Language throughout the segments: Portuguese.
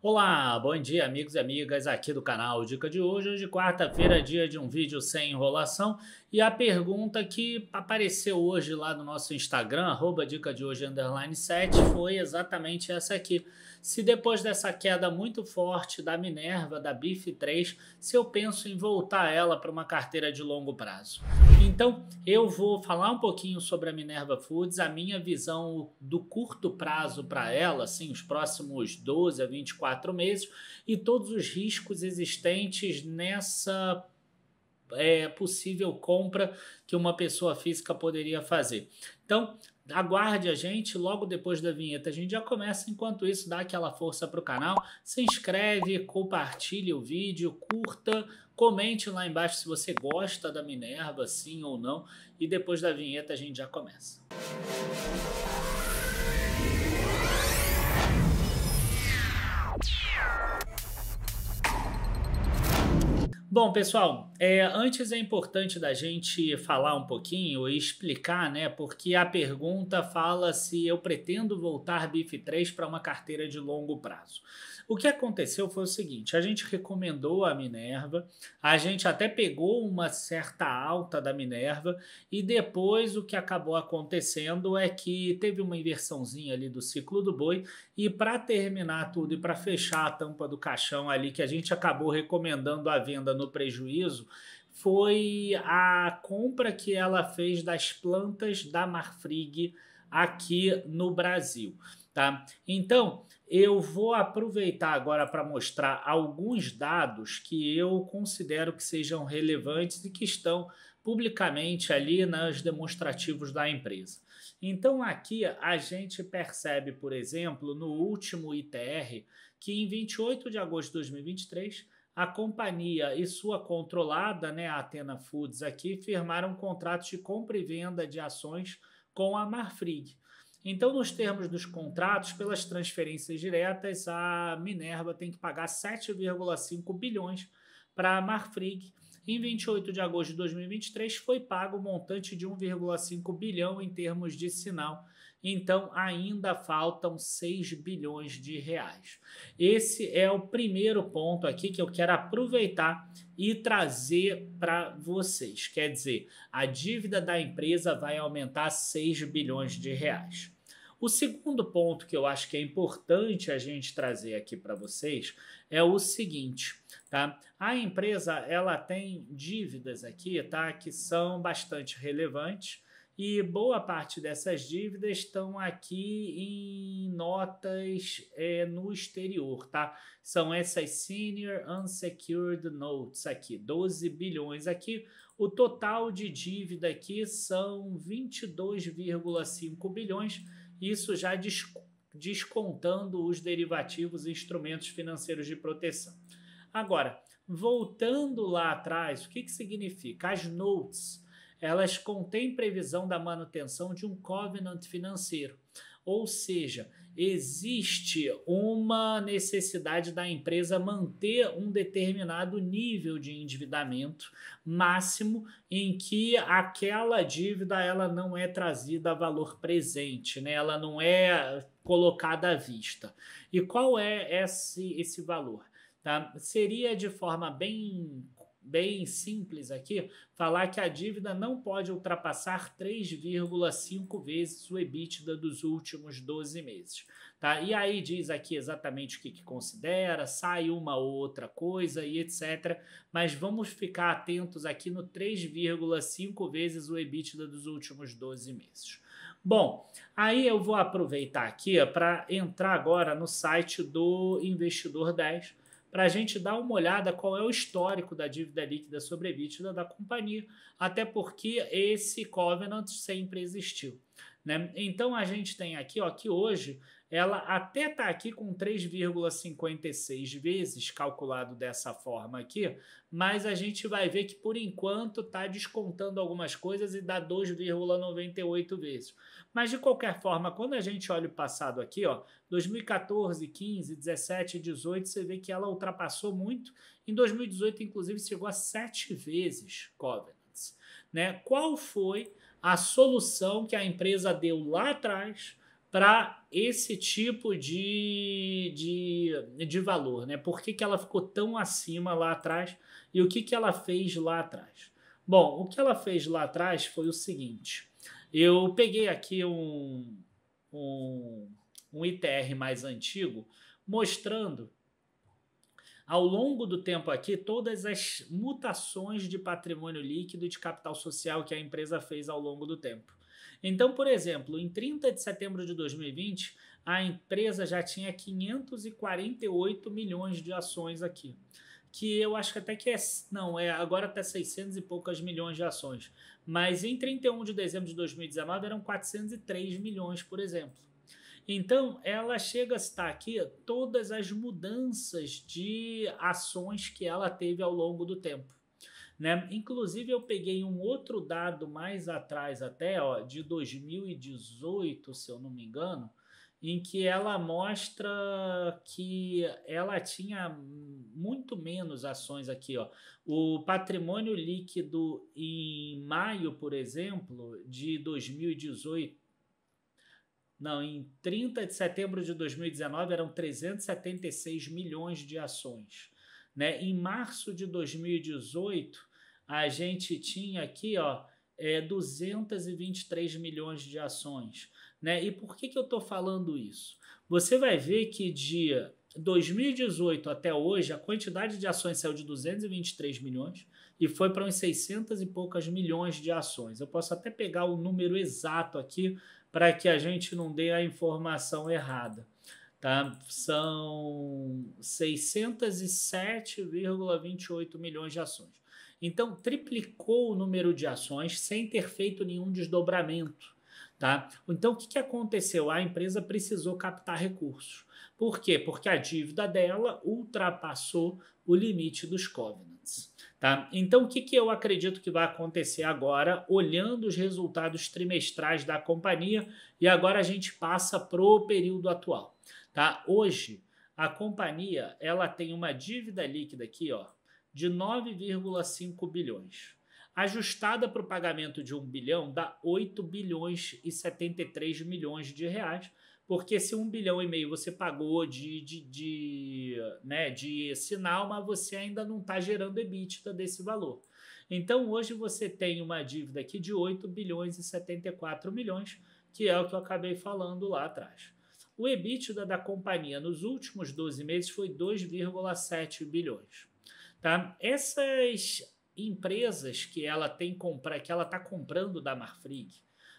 Olá, bom dia amigos e amigas aqui do canal Dica de Hoje. Hoje quarta-feira, dia de um vídeo sem enrolação e a pergunta que apareceu hoje lá no nosso Instagram, arroba dica de hoje, 7, foi exatamente essa aqui. Se depois dessa queda muito forte da Minerva, da BIF3, se eu penso em voltar ela para uma carteira de longo prazo. Então, eu vou falar um pouquinho sobre a Minerva Foods, a minha visão do curto prazo para ela, assim, os próximos 12 a 24 meses, e todos os riscos existentes nessa é, possível compra que uma pessoa física poderia fazer. Então, aguarde a gente logo depois da vinheta. A gente já começa, enquanto isso, dá aquela força para o canal. Se inscreve, compartilhe o vídeo, curta, comente lá embaixo se você gosta da Minerva, sim ou não. E depois da vinheta a gente já começa. Bom, pessoal, é, antes é importante da gente falar um pouquinho e explicar, né? Porque a pergunta fala se eu pretendo voltar BIF 3 para uma carteira de longo prazo. O que aconteceu foi o seguinte: a gente recomendou a Minerva, a gente até pegou uma certa alta da Minerva, e depois o que acabou acontecendo é que teve uma inversãozinha ali do ciclo do boi, e para terminar tudo e para fechar a tampa do caixão ali, que a gente acabou recomendando a venda no prejuízo, foi a compra que ela fez das plantas da Marfrig aqui no Brasil. Tá? Então, eu vou aproveitar agora para mostrar alguns dados que eu considero que sejam relevantes e que estão publicamente ali nos demonstrativos da empresa. Então, aqui a gente percebe, por exemplo, no último ITR, que em 28 de agosto de 2023 a companhia e sua controlada, né, a Atena Foods aqui, firmaram contratos de compra e venda de ações com a Marfrig. Então, nos termos dos contratos, pelas transferências diretas, a Minerva tem que pagar 7,5 bilhões para a Marfrig. Em 28 de agosto de 2023, foi pago o um montante de 1,5 bilhão em termos de sinal então, ainda faltam 6 bilhões de reais. Esse é o primeiro ponto aqui que eu quero aproveitar e trazer para vocês. Quer dizer, a dívida da empresa vai aumentar 6 bilhões de reais. O segundo ponto que eu acho que é importante a gente trazer aqui para vocês é o seguinte, tá? A empresa ela tem dívidas aqui, tá, que são bastante relevantes e boa parte dessas dívidas estão aqui em notas é, no exterior, tá? São essas Senior Unsecured Notes aqui, 12 bilhões aqui. O total de dívida aqui são 22,5 bilhões, isso já descontando os derivativos e instrumentos financeiros de proteção. Agora, voltando lá atrás, o que, que significa? As notes elas contêm previsão da manutenção de um covenant financeiro. Ou seja, existe uma necessidade da empresa manter um determinado nível de endividamento máximo em que aquela dívida ela não é trazida a valor presente, né? ela não é colocada à vista. E qual é esse, esse valor? Tá? Seria de forma bem bem simples aqui, falar que a dívida não pode ultrapassar 3,5 vezes o EBITDA dos últimos 12 meses. Tá? E aí diz aqui exatamente o que, que considera, sai uma ou outra coisa e etc. Mas vamos ficar atentos aqui no 3,5 vezes o EBITDA dos últimos 12 meses. Bom, aí eu vou aproveitar aqui para entrar agora no site do Investidor 10 para a gente dar uma olhada qual é o histórico da dívida líquida sobre EBITDA da companhia, até porque esse covenant sempre existiu. Né? Então a gente tem aqui ó, que hoje ela até está aqui com 3,56 vezes calculado dessa forma aqui, mas a gente vai ver que por enquanto está descontando algumas coisas e dá 2,98 vezes. Mas de qualquer forma, quando a gente olha o passado aqui, ó, 2014, 15, 17, 18, você vê que ela ultrapassou muito. Em 2018, inclusive, chegou a 7 vezes Covenants. Né? Qual foi a solução que a empresa deu lá atrás para esse tipo de, de, de valor, né? Por que, que ela ficou tão acima lá atrás e o que, que ela fez lá atrás? Bom, o que ela fez lá atrás foi o seguinte: eu peguei aqui um, um, um ITR mais antigo mostrando ao longo do tempo aqui, todas as mutações de patrimônio líquido e de capital social que a empresa fez ao longo do tempo. Então, por exemplo, em 30 de setembro de 2020, a empresa já tinha 548 milhões de ações aqui. Que eu acho que até que é. Não, é agora até tá 600 e poucas milhões de ações. Mas em 31 de dezembro de 2019 eram 403 milhões, por exemplo. Então, ela chega a estar aqui todas as mudanças de ações que ela teve ao longo do tempo. Né? Inclusive, eu peguei um outro dado mais atrás, até ó, de 2018, se eu não me engano, em que ela mostra que ela tinha muito menos ações aqui. Ó. O patrimônio líquido em maio, por exemplo, de 2018 não, em 30 de setembro de 2019 eram 376 milhões de ações. Né? Em março de 2018, a gente tinha aqui ó, é, 223 milhões de ações. Né? E por que, que eu estou falando isso? Você vai ver que de 2018 até hoje, a quantidade de ações saiu de 223 milhões e foi para uns 600 e poucas milhões de ações. Eu posso até pegar o número exato aqui, para que a gente não dê a informação errada. Tá? São 607,28 milhões de ações. Então, triplicou o número de ações sem ter feito nenhum desdobramento. Tá? Então, o que, que aconteceu? A empresa precisou captar recursos. Por quê? Porque a dívida dela ultrapassou o limite dos covenants. Tá? Então, o que, que eu acredito que vai acontecer agora, olhando os resultados trimestrais da companhia, e agora a gente passa para o período atual. Tá? Hoje, a companhia ela tem uma dívida líquida aqui ó, de 9,5 bilhões. Ajustada para o pagamento de 1 bilhão, dá 8 bilhões e 73 milhões de reais, porque se um bilhão e meio você pagou de, de, de, né, de sinal, mas você ainda não está gerando EBITDA desse valor. Então hoje você tem uma dívida aqui de 8 bilhões e 74 milhões, que é o que eu acabei falando lá atrás. O EBITDA da companhia nos últimos 12 meses foi 2,7 bilhões. Tá? Essas empresas que ela tem comprar, que ela está comprando da Marfrig,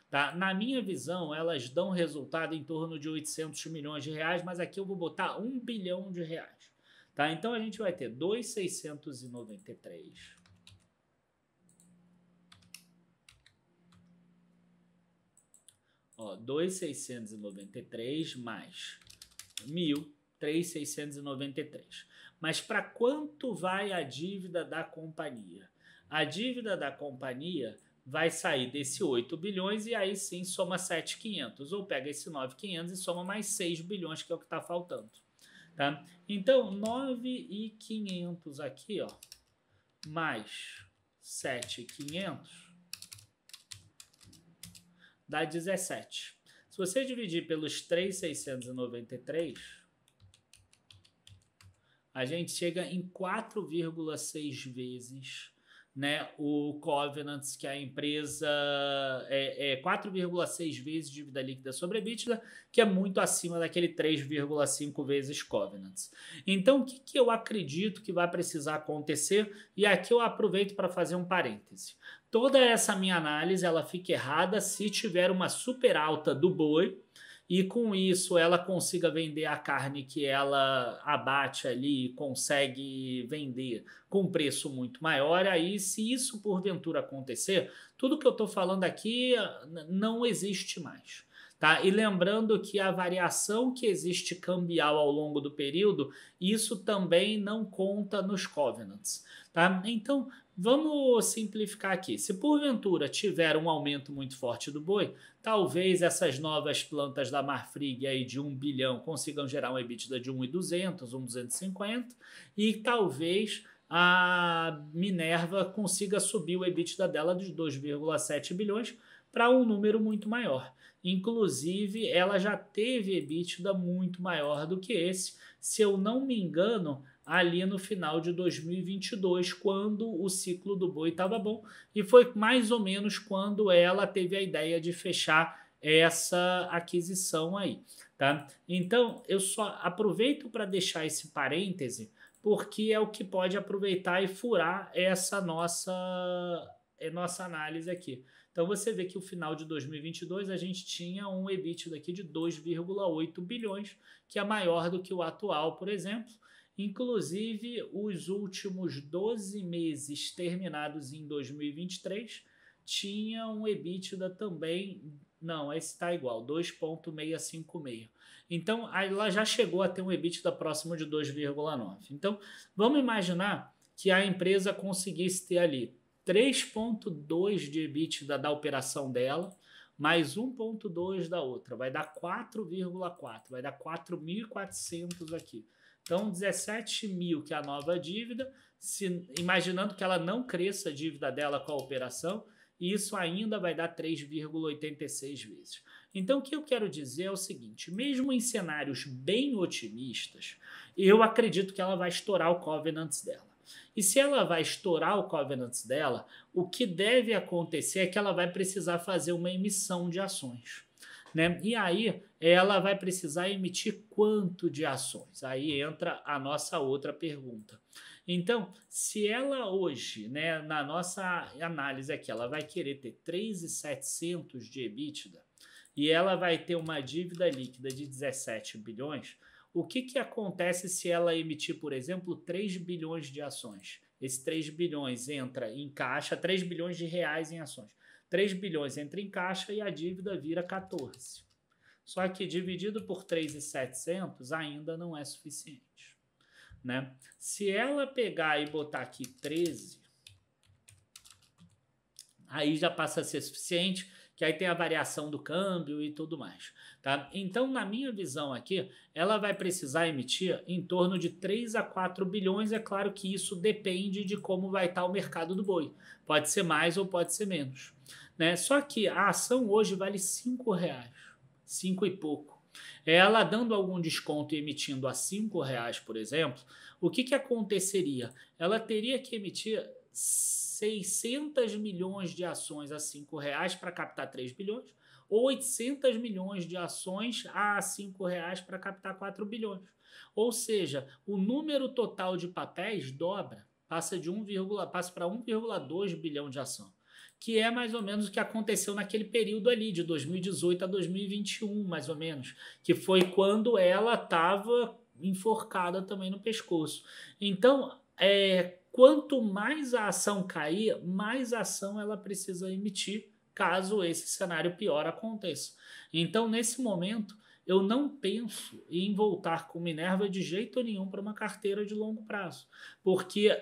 Tá? Na minha visão, elas dão resultado em torno de 800 milhões de reais, mas aqui eu vou botar 1 bilhão de reais. Tá? Então a gente vai ter 2,693 Ó, 2,693 mais 1.000, 3,693. Mas para quanto vai a dívida da companhia? A dívida da companhia vai sair desse 8 bilhões e aí sim soma 7,500. Ou pega esse 9,500 e soma mais 6 bilhões, que é o que está faltando. Tá? Então, 9,500 aqui, ó, mais 7,500 dá 17. Se você dividir pelos 3,693, a gente chega em 4,6 vezes né, o Covenant, que é a empresa é, é 4,6 vezes dívida líquida sobre EBITDA, que é muito acima daquele 3,5 vezes Covenant. Então, o que, que eu acredito que vai precisar acontecer? E aqui eu aproveito para fazer um parêntese. Toda essa minha análise ela fica errada se tiver uma super alta do boi e com isso ela consiga vender a carne que ela abate ali e consegue vender com preço muito maior. Aí, se isso porventura acontecer, tudo que eu estou falando aqui não existe mais. Tá? E lembrando que a variação que existe cambial ao longo do período, isso também não conta nos covenants. Tá? Então, vamos simplificar aqui. Se porventura tiver um aumento muito forte do boi, talvez essas novas plantas da Marfrig aí de 1 bilhão consigam gerar um EBITDA de 1,200, 1,250 e talvez a Minerva consiga subir o EBITDA dela de 2,7 bilhões para um número muito maior. Inclusive, ela já teve EBITDA muito maior do que esse, se eu não me engano, ali no final de 2022, quando o ciclo do boi estava bom, e foi mais ou menos quando ela teve a ideia de fechar essa aquisição aí, tá? Então, eu só aproveito para deixar esse parêntese, porque é o que pode aproveitar e furar essa nossa nossa análise aqui. Então você vê que o final de 2022 a gente tinha um EBITDA aqui de 2,8 bilhões, que é maior do que o atual, por exemplo. Inclusive, os últimos 12 meses terminados em 2023 tinha um EBITDA também. Não, esse está igual, 2,656. Então, ela já chegou a ter um EBITDA próximo de 2,9. Então, vamos imaginar que a empresa conseguisse ter ali 3,2 de EBITDA da operação dela, mais 1,2 da outra. Vai dar 4,4, vai dar 4.400 aqui. Então, 17 mil, que é a nova dívida, se, imaginando que ela não cresça a dívida dela com a operação, e isso ainda vai dar 3,86 vezes. Então, o que eu quero dizer é o seguinte: mesmo em cenários bem otimistas, eu acredito que ela vai estourar o covenant dela. E se ela vai estourar o covenant dela, o que deve acontecer é que ela vai precisar fazer uma emissão de ações. Né? E aí ela vai precisar emitir quanto de ações? Aí entra a nossa outra pergunta. Então, se ela hoje, né, na nossa análise aqui, ela vai querer ter 3,700 de EBITDA e ela vai ter uma dívida líquida de 17 bilhões, o que, que acontece se ela emitir, por exemplo, 3 bilhões de ações? Esses 3 bilhões entra em caixa, 3 bilhões de reais em ações. 3 bilhões entra em caixa e a dívida vira 14. Só que dividido por 3,700 ainda não é suficiente. Né? Se ela pegar e botar aqui 13, aí já passa a ser suficiente que aí tem a variação do câmbio e tudo mais. Tá? Então, na minha visão aqui, ela vai precisar emitir em torno de 3 a 4 bilhões. É claro que isso depende de como vai estar o mercado do boi. Pode ser mais ou pode ser menos. Né? Só que a ação hoje vale 5 reais, 5 e pouco. É ela dando algum desconto e emitindo a 5 reais, por exemplo, o que, que aconteceria? Ela teria que emitir 600 milhões de ações a R$ 5,00 para captar 3 bilhões, ou 800 milhões de ações a R$ 5,00 para captar 4 bilhões. Ou seja, o número total de papéis dobra, passa de 1, passa para 1,2 bilhão de ação, que é mais ou menos o que aconteceu naquele período ali de 2018 a 2021, mais ou menos, que foi quando ela estava enforcada também no pescoço. Então, é, quanto mais a ação cair, mais ação ela precisa emitir caso esse cenário pior aconteça. Então, nesse momento, eu não penso em voltar com Minerva de jeito nenhum para uma carteira de longo prazo, porque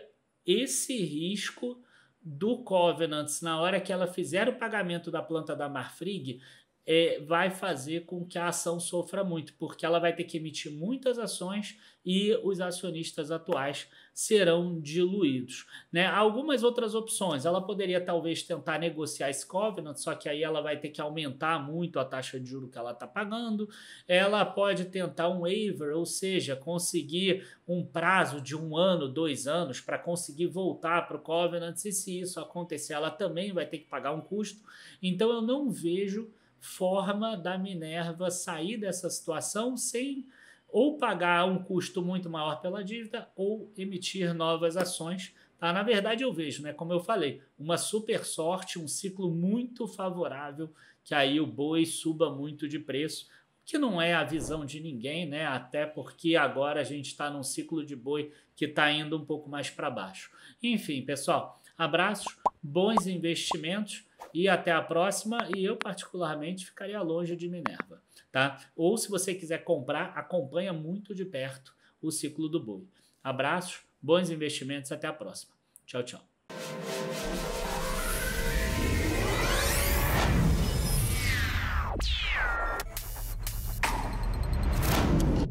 esse risco do Covenants na hora que ela fizer o pagamento da planta da Marfrig, é, vai fazer com que a ação sofra muito, porque ela vai ter que emitir muitas ações e os acionistas atuais serão diluídos. Né? Algumas outras opções, ela poderia talvez tentar negociar esse covenant, só que aí ela vai ter que aumentar muito a taxa de juro que ela está pagando. Ela pode tentar um waiver, ou seja, conseguir um prazo de um ano, dois anos para conseguir voltar para o covenant. E se isso acontecer, ela também vai ter que pagar um custo. Então eu não vejo forma da Minerva sair dessa situação sem ou pagar um custo muito maior pela dívida ou emitir novas ações. Tá? Na verdade, eu vejo, né, como eu falei, uma super sorte, um ciclo muito favorável que aí o boi suba muito de preço, que não é a visão de ninguém, né? Até porque agora a gente está num ciclo de boi que está indo um pouco mais para baixo. Enfim, pessoal, abraços, bons investimentos e até a próxima. E eu, particularmente, ficaria longe de Minerva. Tá? Ou se você quiser comprar, acompanha muito de perto o ciclo do boi. Abraços, bons investimentos, até a próxima. Tchau, tchau.